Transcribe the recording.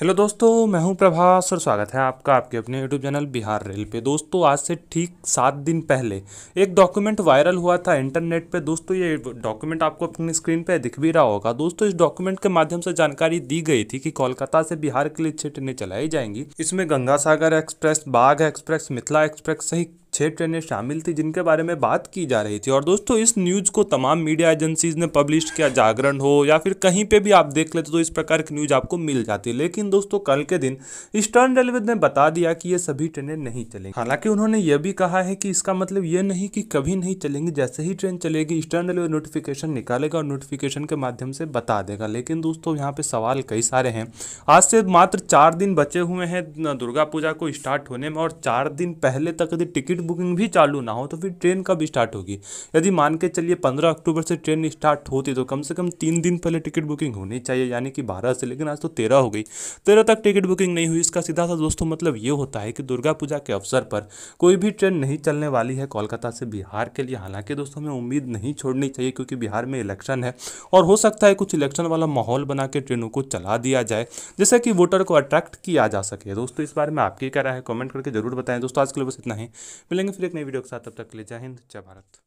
hello दोस्तों मैं हूं प्रभास और स्वागत है आपका आपके अपने यूट्यूब चैनल बिहार रेल पे दोस्तों आज से ठीक सात दिन पहले एक डॉक्यूमेंट वायरल हुआ था इंटरनेट पे दोस्तों ये डॉक्यूमेंट आपको अपनी स्क्रीन पे दिख भी रहा होगा दोस्तों इस डॉक्यूमेंट के माध्यम से जानकारी दी गई थी कि कोलकाता से बिहार के लिए छह ट्रेनें चलाई जाएंगी इसमें Ganga Sagar express Bagh express Mithila express सहित छः ट्रेनें शामिल थी जिनके बारे में बात की जा रही थी और दोस्तों इस न्यूज़ को तमाम मीडिया एजेंसीज ने पब्लिश किया जागरण हो या फिर कहीं पे भी आप देख लेते तो इस प्रकार की न्यूज़ आपको मिल जाती है लेकिन दोस्तों कल के दिन ईस्टर्न रेलवे ने बता दिया कि ये सभी ट्रेनें नहीं चलेंगी हालांकि उन्होंने ये भी कहा है कि इसका मतलब ये नहीं कि कभी नहीं चलेंगी जैसे ही ट्रेन चलेगी ईस्टर्न रेलवे नोटिफिकेशन निकालेगा और नोटिफिकेशन के माध्यम से बता देगा लेकिन दोस्तों यहाँ पर सवाल कई सारे हैं आज से मात्र चार दिन बचे हुए हैं दुर्गा पूजा को स्टार्ट होने में और चार दिन पहले तक यदि टिकट टिकट बुकिंग भी चालू ना हो तो फिर ट्रेन कब स्टार्ट होगी यदि मान के चलिए पंद्रह अक्टूबर से ट्रेन स्टार्ट होती तो कम से कम तीन दिन पहले टिकट बुकिंग होनी चाहिए यानी कि बारह से लेकिन आज तो तेरह हो गई तेरह तक टिकट बुकिंग नहीं हुई इसका सीधा सा दोस्तों मतलब ये होता है कि दुर्गा पूजा के अवसर पर कोई भी ट्रेन नहीं चलने वाली है कोलकाता से बिहार के लिए हालांकि दोस्तों हमें उम्मीद नहीं छोड़नी चाहिए क्योंकि बिहार में इलेक्शन है और हो सकता है कुछ इलेक्शन वाला माहौल बना के ट्रेनों को चला दिया जाए जैसे कि वोटर को अट्रैक्ट किया जा सके दोस्तों इस बारे में आपकी क्या राय है कमेंट करके जरूर बताएं दोस्तों आज के लिए बस इतना ही मिलेंगे फिर एक नई वीडियो के साथ तब तक के लिए जय हिंद जय भारत